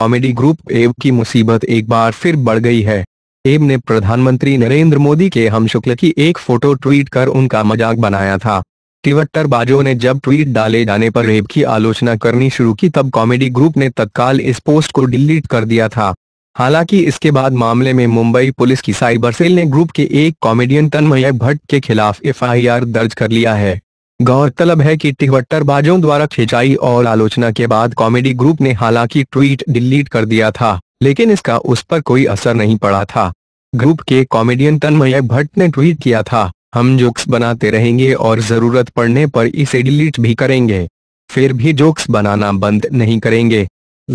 comedy group एब की मुसीबत एक बार फिर बढ़ गई है एब ने प्रधानमंत्री नरेंद्र मोदी के हम शुक्ल की एक फोटो ट्वीट कर उनका मजाक बनाया था ट्विटर बाजों ने जब ट्वीट डाले जाने पर रेब की आलोचना करनी शुरू की तब कॉमेडी ग्रुप ने तत्काल इस पोस्ट को डिलीट कर दिया था हालांकि इसके बाद मामले में मुंबई पुलिस की साइबर सेल ने ग्रुप के एक कॉमेडियन तन्मय भट्ट के खिलाफ एफआईआर दर्ज कर लिया है गौरतलब है कि टिहवट्टरबाजों द्वारा खिंचाई और आलोचना के बाद कॉमेडी ग्रुप ने हालांकि ट्वीट डिलीट कर दिया था लेकिन इसका उस पर कोई असर नहीं पड़ा था ग्रुप के कॉमेडियन तन्मय भट्ट ने ट्वीट किया था हम जोक्स बनाते रहेंगे और जरूरत पड़ने पर इसे डिलीट भी करेंगे फिर भी जोक्स बनाना बंद नहीं करेंगे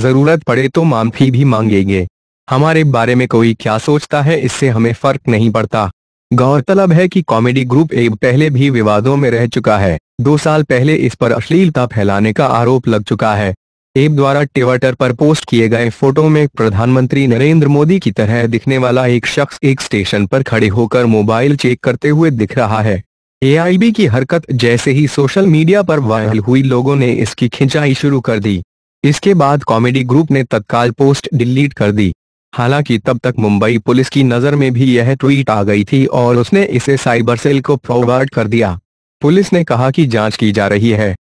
जरूरत पड़े तो माफी भी मांगेंगे हमारे बारे में कोई क्या सोचता है इससे हमें फर्क नहीं पड़ता गौरतलब है कि कॉमेडी ग्रुप एब पहले भी विवादों में रह चुका है दो साल पहले इस पर अश्लीलता फैलाने का आरोप लग चुका है एब द्वारा ट्विटर पर पोस्ट किए गए फोटो में प्रधानमंत्री नरेंद्र मोदी की तरह दिखने वाला एक शख्स एक स्टेशन पर खड़े होकर मोबाइल चेक करते हुए दिख रहा है ए की हरकत जैसे ही सोशल मीडिया पर वायरल हुई लोगों ने इसकी खिंचाई शुरू कर दी इसके बाद कॉमेडी ग्रुप ने तत्काल पोस्ट डिलीट कर दी हालांकि तब तक मुंबई पुलिस की नजर में भी यह ट्वीट आ गई थी और उसने इसे साइबर सेल को फॉरवर्ड कर दिया पुलिस ने कहा कि जांच की जा रही है